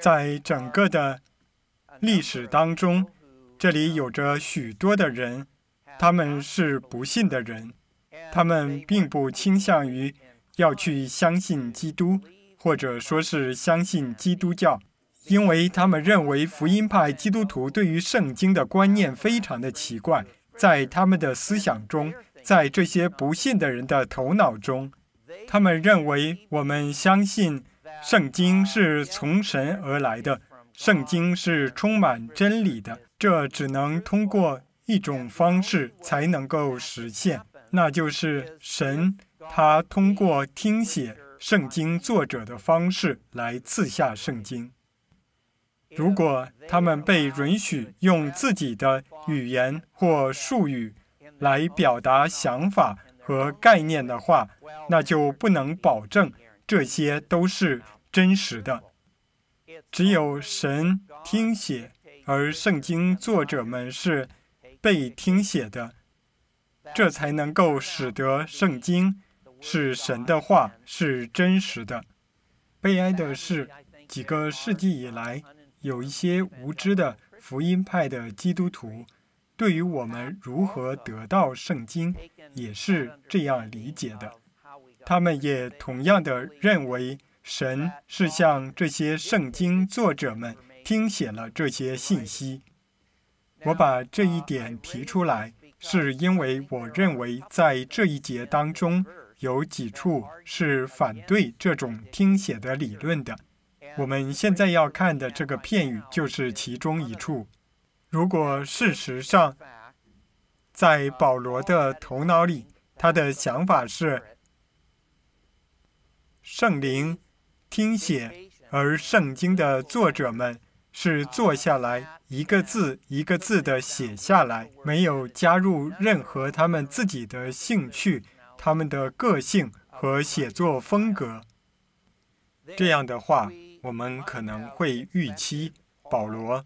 在整个的历史当中，这里有着许多的人，他们是不信的人，他们并不倾向于要去相信基督，或者说是相信基督教，因为他们认为福音派基督徒对于圣经的观念非常的奇怪，在他们的思想中，在这些不信的人的头脑中，他们认为我们相信。圣经是从神而来的，圣经是充满真理的。这只能通过一种方式才能够实现，那就是神他通过听写圣经作者的方式来赐下圣经。如果他们被允许用自己的语言或术语来表达想法和概念的话，那就不能保证。这些都是真实的。只有神听写，而圣经作者们是被听写的，这才能够使得圣经是神的话，是真实的。悲哀的是，几个世纪以来，有一些无知的福音派的基督徒，对于我们如何得到圣经，也是这样理解的。他们也同样的认为，神是向这些圣经作者们听写了这些信息。我把这一点提出来，是因为我认为在这一节当中有几处是反对这种听写的理论的。我们现在要看的这个片语就是其中一处。如果事实上，在保罗的头脑里，他的想法是。圣灵听写，而圣经的作者们是坐下来一个字一个字的写下来，没有加入任何他们自己的兴趣、他们的个性和写作风格。这样的话，我们可能会预期保罗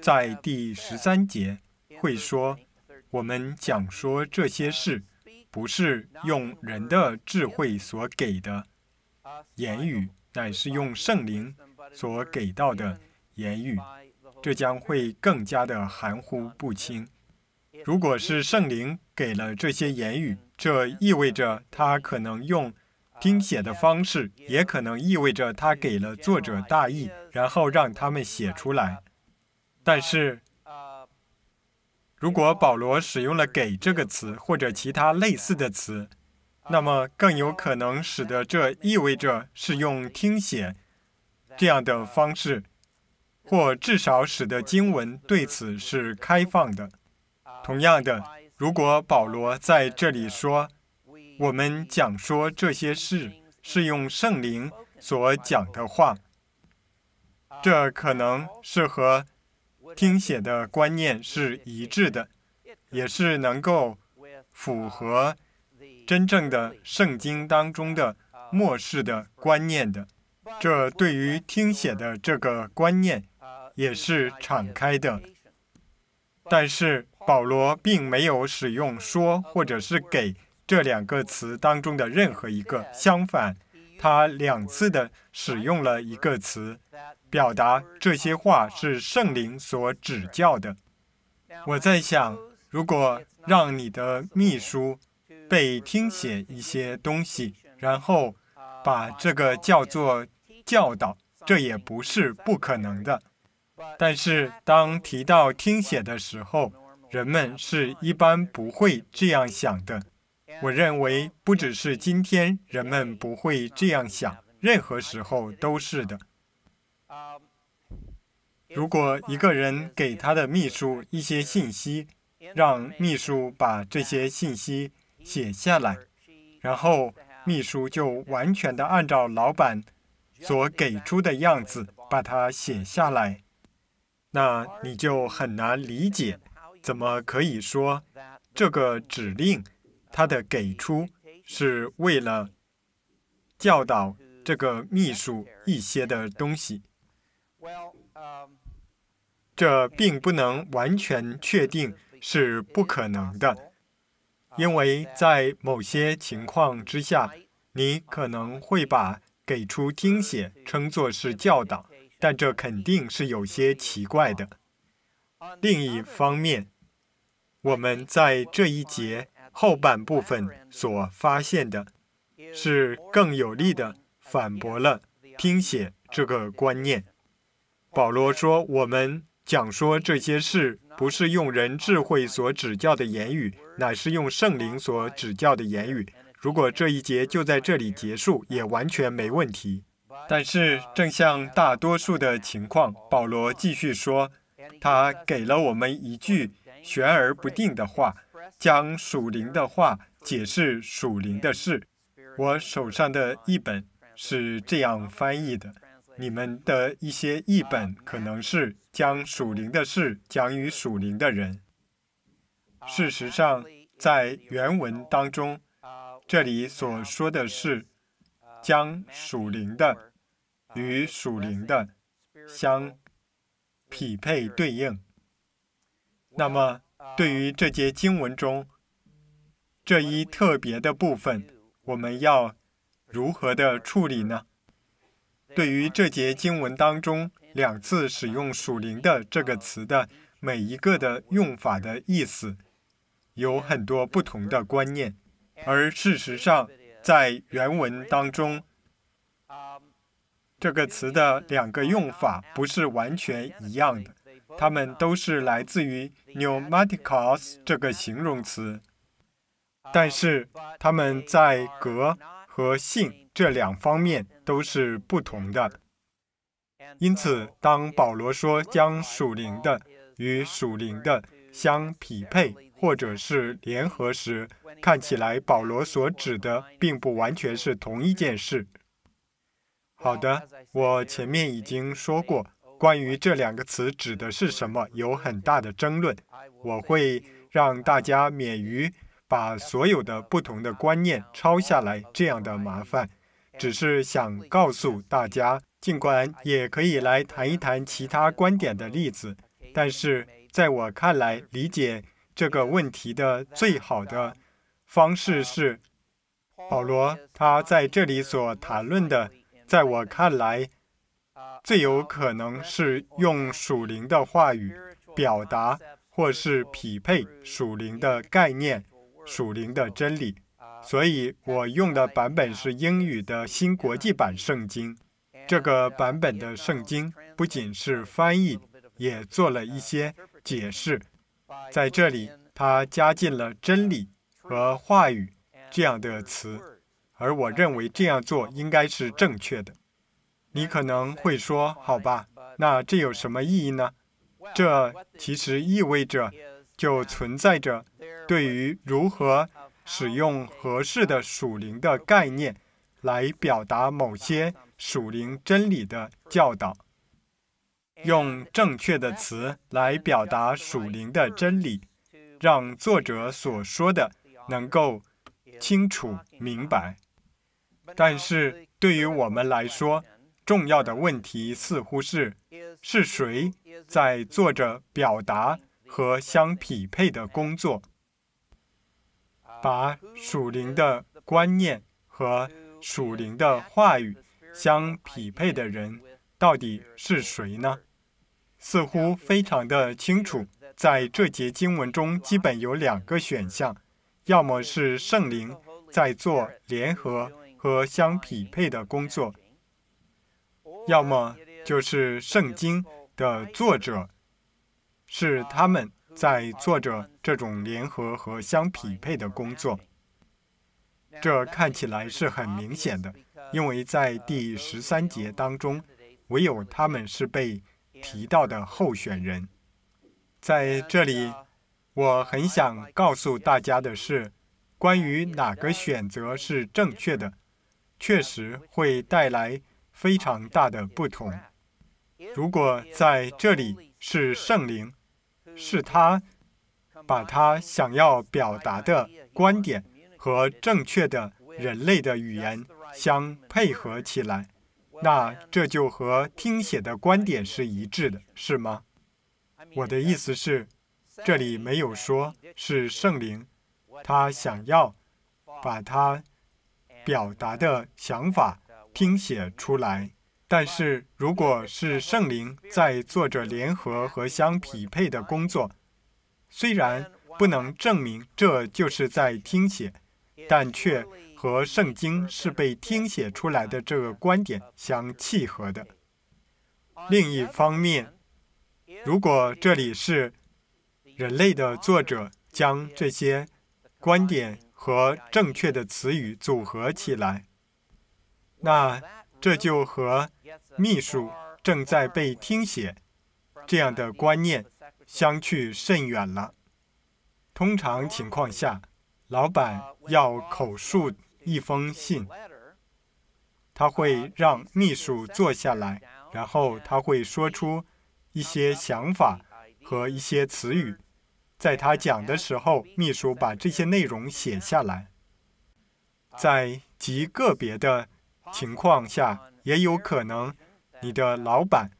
在第十三节会说：“我们讲说这些事，不是用人的智慧所给的。”言语乃是用圣灵所给到的言语，这将会更加的含糊不清。如果是圣灵给了这些言语，这意味着他可能用听写的方式，也可能意味着他给了作者大意，然后让他们写出来。但是，如果保罗使用了“给”这个词或者其他类似的词，那么更有可能使得这意味着是用听写这样的方式，或至少使得经文对此是开放的。同样的，如果保罗在这里说，我们讲说这些事是用圣灵所讲的话，这可能是和听写的观念是一致的，也是能够符合。真正的圣经当中的末世的观念的，这对于听写的这个观念也是敞开的。但是保罗并没有使用“说”或者是“给”这两个词当中的任何一个。相反，他两次的使用了一个词，表达这些话是圣灵所指教的。我在想，如果让你的秘书。被听写一些东西，然后把这个叫做教导，这也不是不可能的。但是当提到听写的时候，人们是一般不会这样想的。我认为，不只是今天，人们不会这样想，任何时候都是的。如果一个人给他的秘书一些信息，让秘书把这些信息，写下来，然后秘书就完全的按照老板所给出的样子把它写下来。那你就很难理解，怎么可以说这个指令它的给出是为了教导这个秘书一些的东西？这并不能完全确定是不可能的。因为在某些情况之下，你可能会把给出听写称作是教导，但这肯定是有些奇怪的。另一方面，我们在这一节后半部分所发现的，是更有力的反驳了听写这个观念。保罗说我们。讲说这些事，不是用人智慧所指教的言语，乃是用圣灵所指教的言语。如果这一节就在这里结束，也完全没问题。但是，正像大多数的情况，保罗继续说，他给了我们一句悬而不定的话，将属灵的话解释属灵的事。我手上的一本是这样翻译的：你们的一些译本可能是。将属灵的事讲与属灵的人。事实上，在原文当中，这里所说的是将属灵的与属灵的相匹配对应。那么，对于这节经文中这一特别的部分，我们要如何的处理呢？对于这节经文当中两次使用“属灵”的这个词的每一个的用法的意思，有很多不同的观念。而事实上，在原文当中，这个词的两个用法不是完全一样的。它们都是来自于 p n e u m a t i c o s 这个形容词，但是它们在格。和性这两方面都是不同的，因此，当保罗说将属灵的与属灵的相匹配，或者是联合时，看起来保罗所指的并不完全是同一件事。好的，我前面已经说过，关于这两个词指的是什么有很大的争论，我会让大家免于。把所有的不同的观念抄下来，这样的麻烦。只是想告诉大家，尽管也可以来谈一谈其他观点的例子，但是在我看来，理解这个问题的最好的方式是，保罗他在这里所谈论的，在我看来，最有可能是用属灵的话语表达，或是匹配属灵的概念。属灵的真理，所以我用的版本是英语的新国际版圣经。这个版本的圣经不仅是翻译，也做了一些解释。在这里，它加进了“真理”和“话语”这样的词，而我认为这样做应该是正确的。你可能会说：“好吧，那这有什么意义呢？”这其实意味着。就存在着对于如何使用合适的属灵的概念来表达某些属灵真理的教导，用正确的词来表达属灵的真理，让作者所说的能够清楚明白。但是对于我们来说，重要的问题似乎是：是谁在作者表达？和相匹配的工作，把属灵的观念和属灵的话语相匹配的人到底是谁呢？似乎非常的清楚，在这节经文中基本有两个选项：要么是圣灵在做联合和相匹配的工作，要么就是圣经的作者。是他们在做着这种联合和相匹配的工作，这看起来是很明显的，因为在第十三节当中，唯有他们是被提到的候选人。在这里，我很想告诉大家的是，关于哪个选择是正确的，确实会带来非常大的不同。如果在这里是圣灵，是他把他想要表达的观点和正确的人类的语言相配合起来，那这就和听写的观点是一致的，是吗？我的意思是，这里没有说是圣灵，他想要把他表达的想法听写出来。但是，如果是圣灵在做着联合和相匹配的工作，虽然不能证明这就是在听写，但却和圣经是被听写出来的这个观点相契合的。另一方面，如果这里是人类的作者将这些观点和正确的词语组合起来，那这就和秘书正在被听写，这样的观念相去甚远了。通常情况下，老板要口述一封信，他会让秘书坐下来，然后他会说出一些想法和一些词语，在他讲的时候，秘书把这些内容写下来。在极个别的情况下，也有可能。你的老板，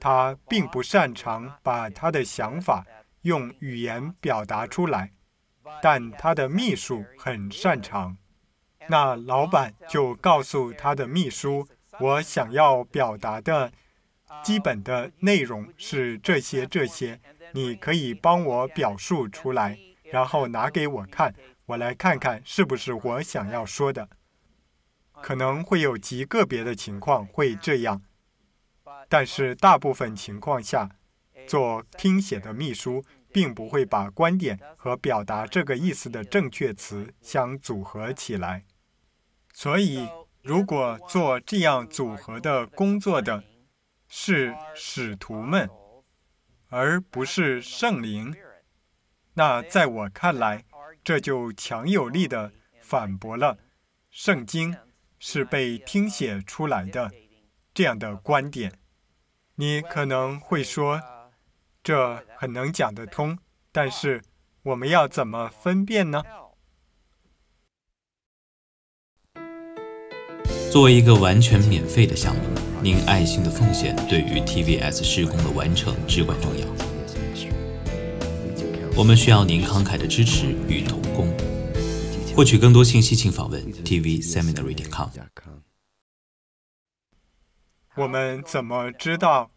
他并不擅长把他的想法用语言表达出来，但他的秘书很擅长。那老板就告诉他的秘书：“我想要表达的基本的内容是这些这些，你可以帮我表述出来，然后拿给我看，我来看看是不是我想要说的。”可能会有极个别的情况会这样。但是大部分情况下，做听写的秘书并不会把观点和表达这个意思的正确词相组合起来。所以，如果做这样组合的工作的是使徒们，而不是圣灵，那在我看来，这就强有力的反驳了《圣经》是被听写出来的这样的观点。你可能会说，这很能讲得通，但是我们要怎么分辨呢？作为一个完全免费的项目，您爱心的奉献对于 TVS 施工的完成至关重要。我们需要您慷慨的支持与同工。获取更多信息，请访问 TVSeminary.com。我们怎么知道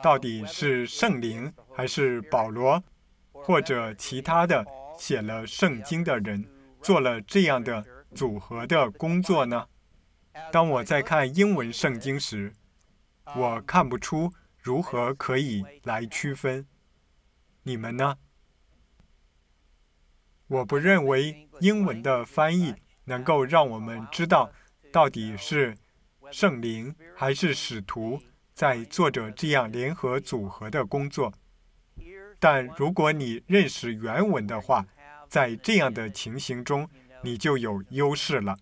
到底是圣灵还是保罗，或者其他的写了圣经的人做了这样的组合的工作呢？当我在看英文圣经时，我看不出如何可以来区分。你们呢？我不认为英文的翻译能够让我们知道到底是。圣灵还是使徒在做着这样联合组合的工作，但如果你认识原文的话，在这样的情形中你就有优势了。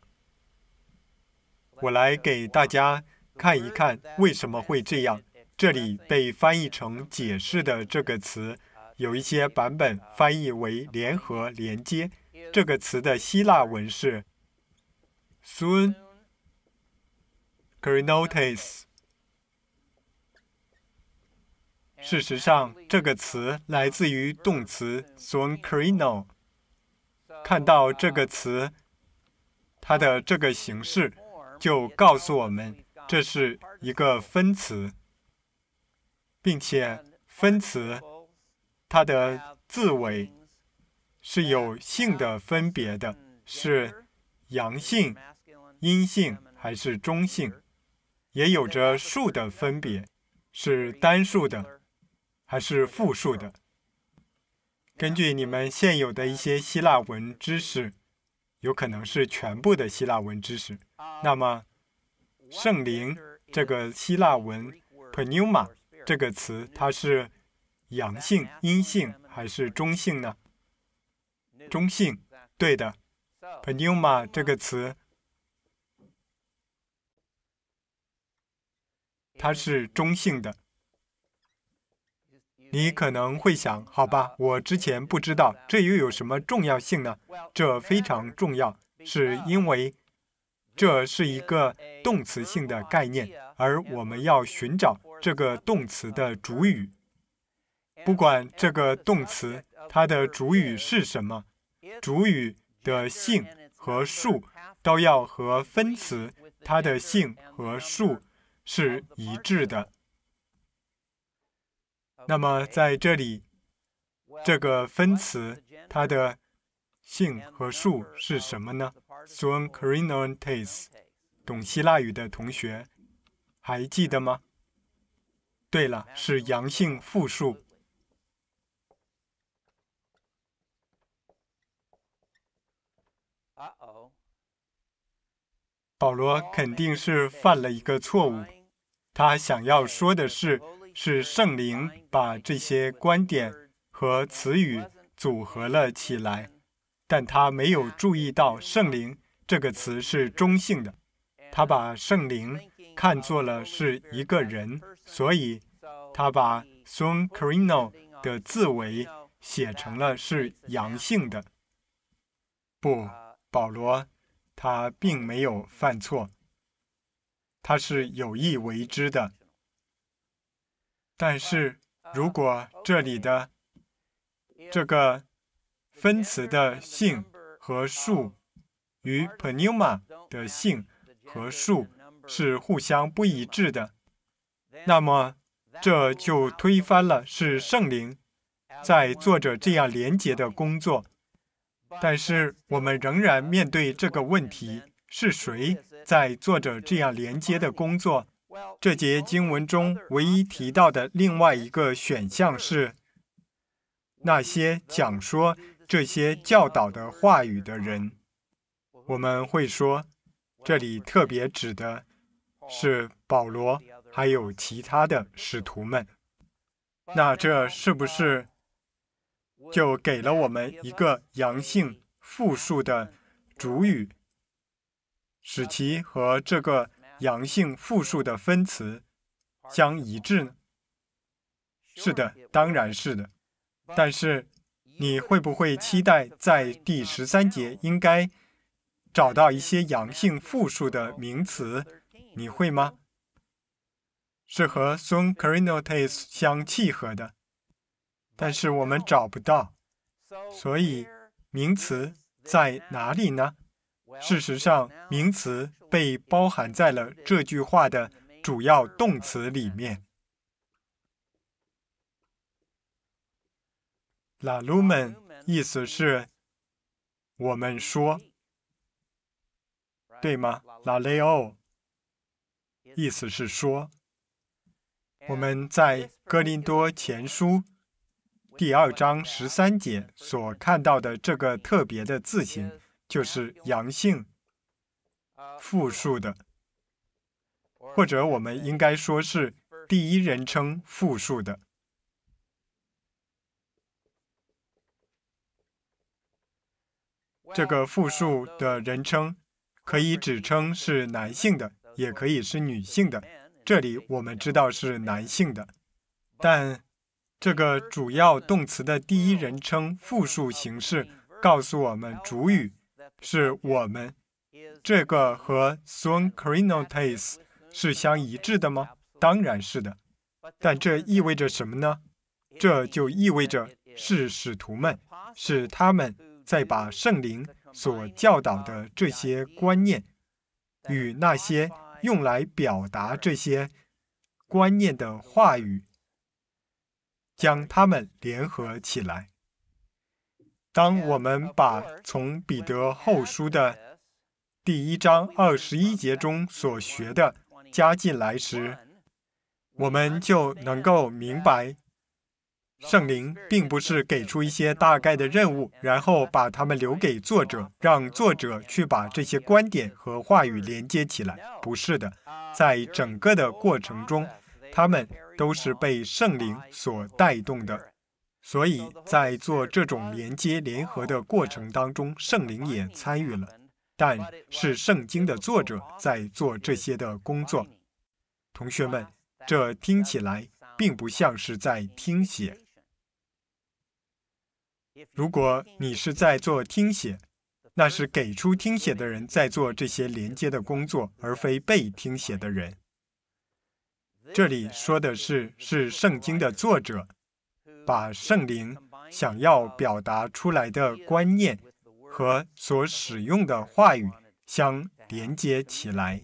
我来给大家看一看为什么会这样。这里被翻译成“解释”的这个词，有一些版本翻译为“联合连接”这个词的希腊文是 “soon”。Crenotis，事实上这个词来自于动词 s o n c r e n o 看到这个词，它的这个形式就告诉我们这是一个分词，并且分词它的字尾是有性的分别的，是阳性、阴性还是中性？也有着数的分别，是单数的，还是复数的？根据你们现有的一些希腊文知识，有可能是全部的希腊文知识。那么，圣灵这个希腊文 p n e u m a 这个词，它是阳性、阴性还是中性呢？中性，对的 p n e u m a 这个词。它是中性的。你可能会想：好吧，我之前不知道，这又有什么重要性呢？这非常重要，是因为这是一个动词性的概念，而我们要寻找这个动词的主语。不管这个动词它的主语是什么，主语的性和数都要和分词它的性和数。是一致的。那么，在这里，这个分词它的性和数是什么呢 s o n c r i n n t e s 懂希腊语的同学还记得吗？对了，是阳性复数。保罗肯定是犯了一个错误。他想要说的是，是圣灵把这些观点和词语组合了起来，但他没有注意到“圣灵”这个词是中性的。他把“圣灵”看作了是一个人，所以他把 “son crino” 的字尾写成了是阳性的。不，保罗，他并没有犯错。他是有意为之的，但是如果这里的这个分词的性和数与 pneuma 的性和数是互相不一致的，那么这就推翻了是圣灵在做着这样廉洁的工作。但是我们仍然面对这个问题：是谁？在做着这样连接的工作，这节经文中唯一提到的另外一个选项是那些讲说这些教导的话语的人。我们会说，这里特别指的是保罗，还有其他的使徒们。那这是不是就给了我们一个阳性复数的主语？使其和这个阳性复数的分词相一致呢？是的，当然是的。但是你会不会期待在第十三节应该找到一些阳性复数的名词？你会吗？是和 soon crinotes 相契合的，但是我们找不到，所以名词在哪里呢？事实上，名词被包含在了这句话的主要动词里面。La lumen 意思是“我们说”，对吗？La leo 意思是说，我们在《哥林多前书》第二章十三节所看到的这个特别的字形。就是阳性复数的，或者我们应该说是第一人称复数的。这个复数的人称可以指称是男性的，也可以是女性的。这里我们知道是男性的，但这个主要动词的第一人称复数形式告诉我们主语。是我们这个和 Sun c r i n o t e s 是相一致的吗？当然是的，但这意味着什么呢？这就意味着是使徒们，是他们在把圣灵所教导的这些观念，与那些用来表达这些观念的话语，将它们联合起来。当我们把从彼得后书的第一章二十一节中所学的加进来时，我们就能够明白，圣灵并不是给出一些大概的任务，然后把它们留给作者，让作者去把这些观点和话语连接起来。不是的，在整个的过程中，他们都是被圣灵所带动的。所以在做这种连接联合的过程当中，圣灵也参与了，但是圣经的作者在做这些的工作。同学们，这听起来并不像是在听写。如果你是在做听写，那是给出听写的人在做这些连接的工作，而非被听写的人。这里说的是是圣经的作者。把圣灵想要表达出来的观念和所使用的话语相连接起来。